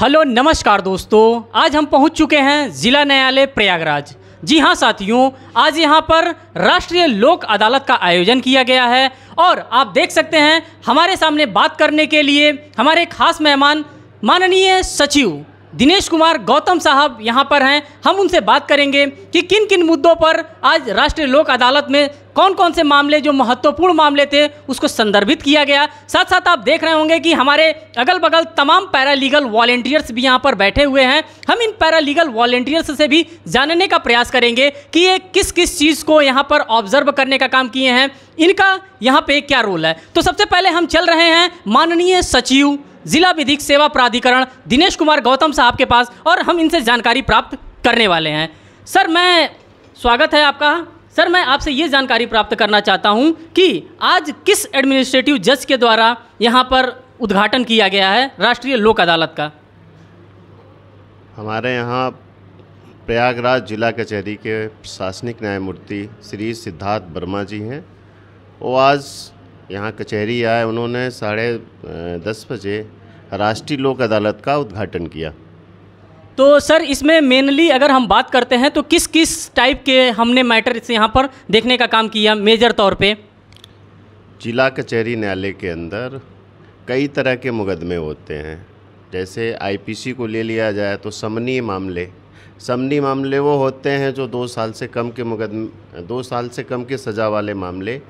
hello नमस्कार दोस्तों आज हम पहुंच चुके हैं ज़िला न्यायालय प्रयागराज जी हाँ साथियों आज यहाँ पर राष्ट्रीय लोक अदालत का आयोजन किया गया है और आप देख सकते हैं हमारे सामने बात करने के लिए हमारे खास मेहमान माननीय सचिव दिनेश कुमार गौतम साहब यहाँ पर हैं हम उनसे बात करेंगे कि किन किन मुद्दों पर आज राष्ट्रीय लोक अदालत में कौन कौन से मामले जो महत्वपूर्ण मामले थे उसको संदर्भित किया गया साथ साथ आप देख रहे होंगे कि हमारे अगल बगल तमाम पैरालीगल वॉलेंटियर्स भी यहाँ पर बैठे हुए हैं हम इन पैरालीगल वॉलेंटियर्स से भी जानने का प्रयास करेंगे कि ये किस किस चीज़ को यहाँ पर ऑब्जर्व करने का काम किए हैं इनका यहाँ पर क्या रोल है तो सबसे पहले हम चल रहे हैं माननीय सचिव जिला विधिक सेवा प्राधिकरण दिनेश कुमार गौतम साहब के पास और हम इनसे जानकारी प्राप्त करने वाले हैं सर मैं स्वागत है आपका सर मैं आपसे ये जानकारी प्राप्त करना चाहता हूँ कि आज किस एडमिनिस्ट्रेटिव जज के द्वारा यहाँ पर उद्घाटन किया गया है राष्ट्रीय लोक अदालत का हमारे यहाँ प्रयागराज जिला कचहरी के प्रशासनिक न्यायमूर्ति श्री सिद्धार्थ वर्मा जी हैं वो आज यहाँ कचहरी आए उन्होंने साढ़े दस बजे राष्ट्रीय लोक अदालत का उद्घाटन किया तो सर इसमें मेनली अगर हम बात करते हैं तो किस किस टाइप के हमने मैटर से यहाँ पर देखने का काम किया मेजर तौर पे जिला कचहरी न्यायालय के अंदर कई तरह के मुकदमे होते हैं जैसे आईपीसी को ले लिया जाए तो समनी मामले समनी मामले वो होते हैं जो दो साल से कम के मुकदमे दो साल से कम के सज़ा वाले मामले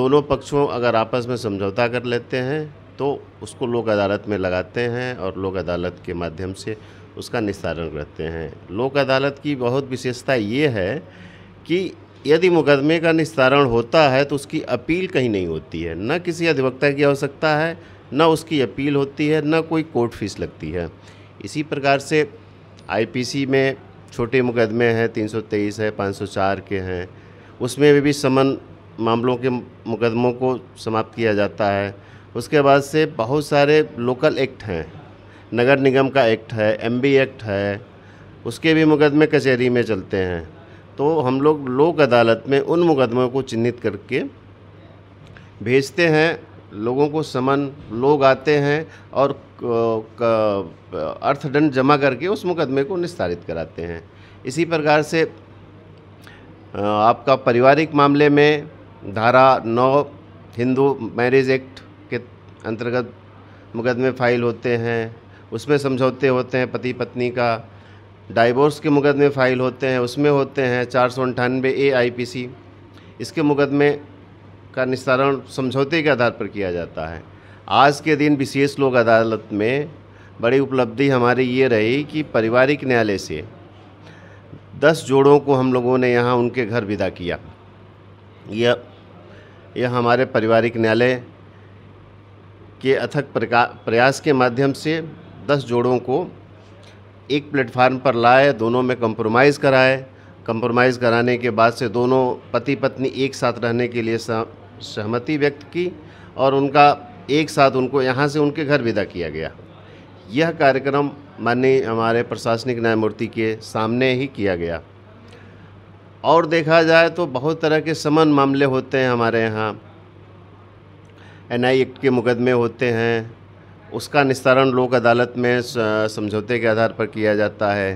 दोनों पक्षों अगर आपस में समझौता कर लेते हैं तो उसको लोग अदालत में लगाते हैं और लोग अदालत के माध्यम से उसका निस्तारण करते हैं लोक अदालत की बहुत विशेषता ये है कि यदि मुकदमे का निस्तारण होता है तो उसकी अपील कहीं नहीं होती है न किसी अधिवक्ता की आवश्यकता है न उसकी अपील होती है न कोई कोर्ट फीस लगती है इसी प्रकार से आईपीसी में छोटे मुकदमे हैं 323 है 504 के हैं उसमें भी, भी समन मामलों के मुकदमों को समाप्त किया जाता है उसके बाद से बहुत सारे लोकल एक्ट हैं नगर निगम का एक्ट है एम एक्ट है उसके भी मुकदमे कचहरी में चलते हैं तो हम लोग लोक अदालत में उन मुकदमों को चिन्हित करके भेजते हैं लोगों को समन लोग आते हैं और अर्थदंड जमा करके उस मुकदमे को निस्तारित कराते हैं इसी प्रकार से आपका पारिवारिक मामले में धारा नौ हिंदू मैरिज एक्ट के अंतर्गत मुकदमे फाइल होते हैं उसमें समझौते होते हैं पति पत्नी का डाइवोर्स के मुकदमे फ़ाइल होते हैं उसमें होते हैं चार सौ अंठानवे ए आई पी सी इसके मुकदमे का निस्तारण समझौते के आधार पर किया जाता है आज के दिन विशेष लोक अदालत में बड़ी उपलब्धि हमारी ये रही कि पारिवारिक न्यायालय से दस जोड़ों को हम लोगों ने यहाँ उनके घर विदा किया यह यह हमारे पारिवारिक न्यायालय के अथक प्रयास के माध्यम से दस जोड़ों को एक प्लेटफार्म पर लाए दोनों में कंप्रोमाइज़ कराए कंप्रोमाइज़ कराने के बाद से दोनों पति पत्नी एक साथ रहने के लिए सहमति व्यक्त की और उनका एक साथ उनको यहाँ से उनके घर विदा किया गया यह कार्यक्रम माननीय हमारे प्रशासनिक न्यायमूर्ति के सामने ही किया गया और देखा जाए तो बहुत तरह के समन मामले होते हैं हमारे यहाँ एन आई एक्ट के मुकदमे होते हैं उसका निस्तारण लोक अदालत में समझौते के आधार पर किया जाता है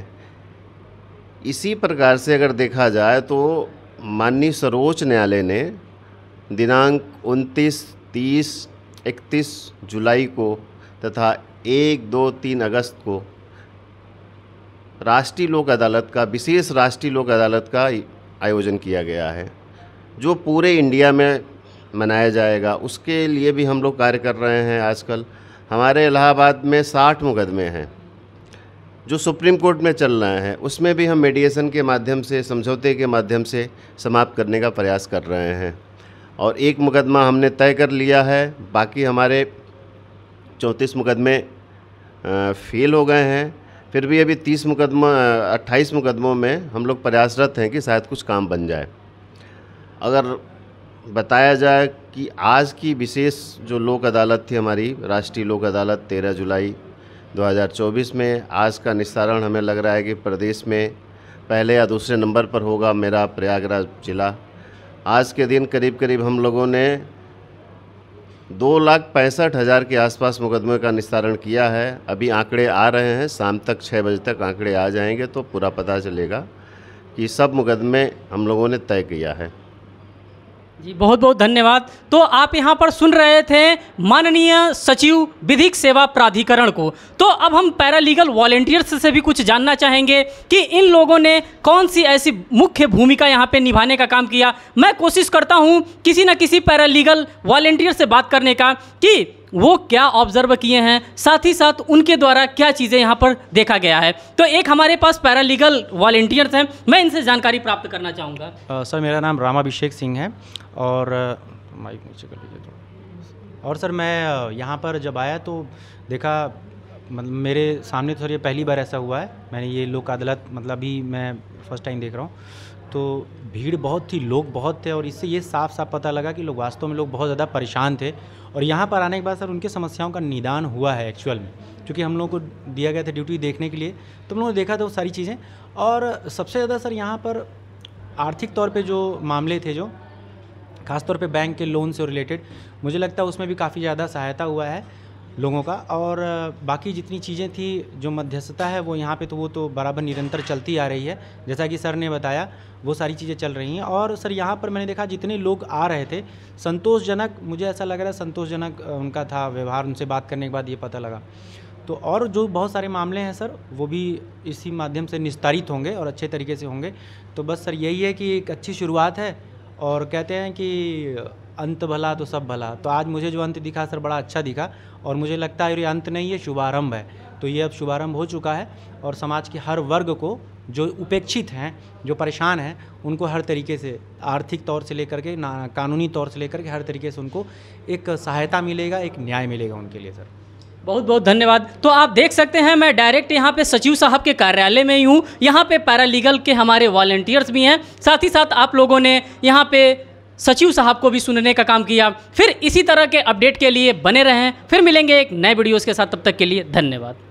इसी प्रकार से अगर देखा जाए तो माननीय सर्वोच्च न्यायालय ने दिनांक 29, 30, 31 जुलाई को तथा एक दो तीन अगस्त को राष्ट्रीय लोक अदालत का विशेष राष्ट्रीय लोक अदालत का आयोजन किया गया है जो पूरे इंडिया में मनाया जाएगा उसके लिए भी हम लोग कार्य कर रहे हैं आजकल हमारे इलाहाबाद में साठ मुकदमे हैं जो सुप्रीम कोर्ट में चल रहे हैं उसमें भी हम मेडिएशन के माध्यम से समझौते के माध्यम से समाप्त करने का प्रयास कर रहे हैं और एक मुकदमा हमने तय कर लिया है बाकी हमारे चौंतीस मुकदमे फेल हो गए हैं फिर भी अभी तीस मुकदमा अट्ठाईस मुकदमों में हम लोग प्रयासरत हैं कि शायद कुछ काम बन जाए अगर बताया जाए कि आज की विशेष जो लोक अदालत थी हमारी राष्ट्रीय लोक अदालत 13 जुलाई 2024 में आज का निस्तारण हमें लग रहा है कि प्रदेश में पहले या दूसरे नंबर पर होगा मेरा प्रयागराज जिला आज के दिन करीब करीब हम लोगों ने दो लाख पैंसठ हज़ार के आसपास मुकदमे का निस्तारण किया है अभी आंकड़े आ रहे हैं शाम तक छः बजे तक आंकड़े आ जाएंगे तो पूरा पता चलेगा कि सब मुकदमे हम लोगों ने तय किया है जी बहुत बहुत धन्यवाद तो आप यहाँ पर सुन रहे थे माननीय सचिव विधिक सेवा प्राधिकरण को तो अब हम पैरालीगल वॉलेंटियर्स से भी कुछ जानना चाहेंगे कि इन लोगों ने कौन सी ऐसी मुख्य भूमिका यहाँ पे निभाने का काम किया मैं कोशिश करता हूँ किसी न किसी पैरालीगल वॉलेंटियर से बात करने का कि वो क्या ऑब्जर्व किए हैं साथ ही साथ उनके द्वारा क्या चीज़ें यहाँ पर देखा गया है तो एक हमारे पास पैरालीगल वॉल्टियर्स हैं मैं इनसे जानकारी प्राप्त करना चाहूँगा सर मेरा नाम रामाभिषेक सिंह है और माइक नीचे कर लीजिए तो और सर मैं यहाँ पर जब आया तो देखा मतलब मेरे सामने तो सर ये पहली बार ऐसा हुआ है मैंने ये लोक अदालत मतलब भी मैं फ़र्स्ट टाइम देख रहा हूँ तो भीड़ बहुत थी लोग बहुत थे और इससे ये साफ साफ पता लगा कि लोग वास्तव में लोग बहुत ज़्यादा परेशान थे और यहाँ पर आने के बाद सर उनके समस्याओं का निदान हुआ है एक्चुअल में क्योंकि हम लोगों को दिया गया था ड्यूटी देखने के लिए तो हम लोगों ने देखा था वो सारी चीज़ें और सबसे ज़्यादा सर यहाँ पर आर्थिक तौर पर जो मामले थे जो खासतौर पर बैंक के लोन से रिलेटेड मुझे लगता है उसमें भी काफ़ी ज़्यादा सहायता हुआ है लोगों का और बाकी जितनी चीज़ें थी जो मध्यस्थता है वो यहाँ पे तो वो तो बराबर निरंतर चलती आ रही है जैसा कि सर ने बताया वो सारी चीज़ें चल रही हैं और सर यहाँ पर मैंने देखा जितने लोग आ रहे थे संतोषजनक मुझे ऐसा लग रहा है संतोषजनक उनका था व्यवहार उनसे बात करने के बाद ये पता लगा तो और जो बहुत सारे मामले हैं सर वो भी इसी माध्यम से निस्तारित होंगे और अच्छे तरीके से होंगे तो बस सर यही है कि एक अच्छी शुरुआत है और कहते हैं कि अंत भला तो सब भला तो आज मुझे जो अंत दिखा सर बड़ा अच्छा दिखा और मुझे लगता है ये अंत नहीं है शुभारंभ है तो ये अब शुभारंभ हो चुका है और समाज के हर वर्ग को जो उपेक्षित हैं जो परेशान हैं उनको हर तरीके से आर्थिक तौर से लेकर के ना कानूनी तौर से लेकर के हर तरीके से उनको एक सहायता मिलेगा एक न्याय मिलेगा उनके लिए सर बहुत बहुत धन्यवाद तो आप देख सकते हैं मैं डायरेक्ट यहाँ पे सचिव साहब के कार्यालय में ही हूँ यहाँ पे पैरालीगल के हमारे वॉल्टियर्स भी हैं साथ ही साथ आप लोगों ने यहाँ पे सचिव साहब को भी सुनने का काम किया फिर इसी तरह के अपडेट के लिए बने रहें फिर मिलेंगे एक नए वीडियोज़ के साथ तब तक के लिए धन्यवाद